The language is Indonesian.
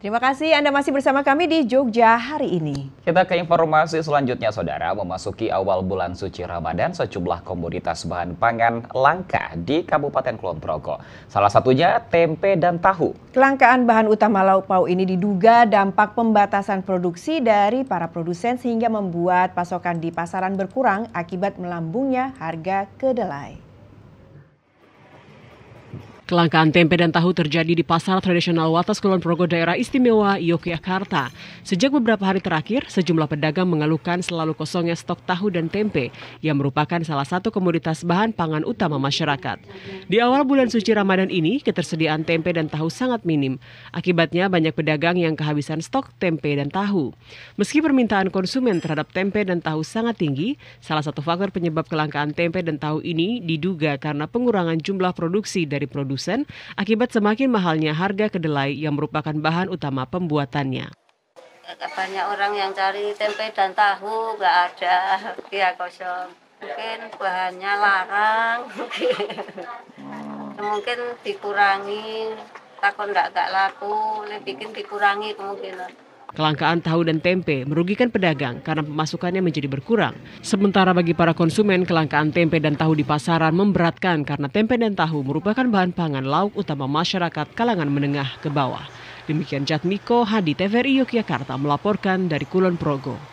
Terima kasih Anda masih bersama kami di Jogja hari ini. Kita ke informasi selanjutnya Saudara, memasuki awal bulan suci Ramadan sejumlah komoditas bahan pangan langka di Kabupaten Kulon Progo. Salah satunya tempe dan tahu. Kelangkaan bahan utama lauk pauk ini diduga dampak pembatasan produksi dari para produsen sehingga membuat pasokan di pasaran berkurang akibat melambungnya harga kedelai. Kelangkaan tempe dan tahu terjadi di pasar tradisional Watas Kulon Progo daerah istimewa Yogyakarta. Sejak beberapa hari terakhir, sejumlah pedagang mengeluhkan selalu kosongnya stok tahu dan tempe yang merupakan salah satu komoditas bahan pangan utama masyarakat. Di awal bulan suci Ramadan ini, ketersediaan tempe dan tahu sangat minim. Akibatnya banyak pedagang yang kehabisan stok tempe dan tahu. Meski permintaan konsumen terhadap tempe dan tahu sangat tinggi, salah satu faktor penyebab kelangkaan tempe dan tahu ini diduga karena pengurangan jumlah produksi dari produsen produsen akibat semakin mahalnya harga kedelai yang merupakan bahan utama pembuatannya. Banyak orang yang cari tempe dan tahu nggak ada, ya kosong. Mungkin bahannya larang, mungkin dikurangi, takut nggak nggak laku, bikin dikurangi kemungkinan. Kelangkaan tahu dan tempe merugikan pedagang karena pemasukannya menjadi berkurang. Sementara bagi para konsumen, kelangkaan tempe dan tahu di pasaran memberatkan karena tempe dan tahu merupakan bahan pangan lauk utama masyarakat kalangan menengah ke bawah. Demikian Jatmiko Hadi TVRI Yogyakarta melaporkan dari Kulon Progo.